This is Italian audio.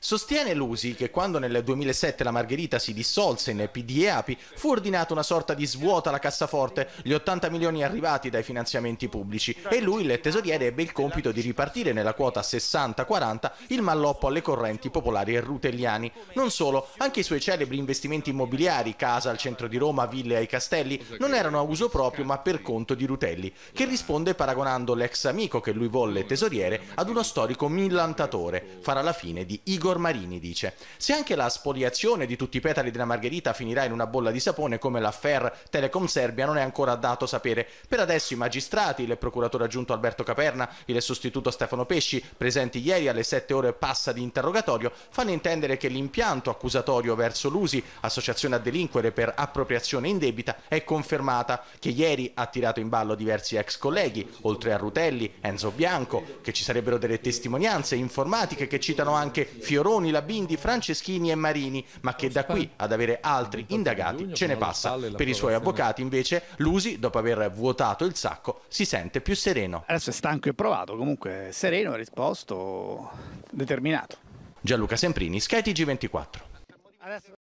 Sostiene Lusi che quando nel 2007 la Margherita si dissolse in PD e api fu ordinata una sorta di svuota alla cassaforte, gli 80 milioni arrivati dai finanziamenti pubblici e lui, il tesoriere, ebbe il compito di ripartire nella quota 60-40 il malloppo alle correnti popolari e rutelliani. Non solo, anche i suoi celebri investimenti immobiliari, casa al centro di Roma, ville ai castelli, non erano a uso proprio ma per conto di Rutelli, che risponde paragonando l'ex amico che lui volle tesoriere ad uno storico millantatore. Farà la fine di Igor Igor Marini dice: Se anche la spoliazione di tutti i petali della margherita finirà in una bolla di sapone come l'affair Telecom Serbia non è ancora dato sapere. Per adesso i magistrati, il procuratore aggiunto Alberto Caperna, il sostituto Stefano Pesci, presenti ieri alle 7 ore passa di interrogatorio, fanno intendere che l'impianto accusatorio verso l'Usi, associazione a delinquere per appropriazione indebita, è confermata, che ieri ha tirato in ballo diversi ex colleghi, oltre a Rutelli, Enzo Bianco, che ci sarebbero delle testimonianze informatiche che citano anche Fiorentino Fioroni, Labindi, Franceschini e Marini, ma che da qui ad avere altri indagati ce ne passa. Per i suoi avvocati invece Lusi, dopo aver vuotato il sacco, si sente più sereno. Adesso è stanco e provato, comunque sereno, risposto, determinato. Gianluca Semprini, skytg 24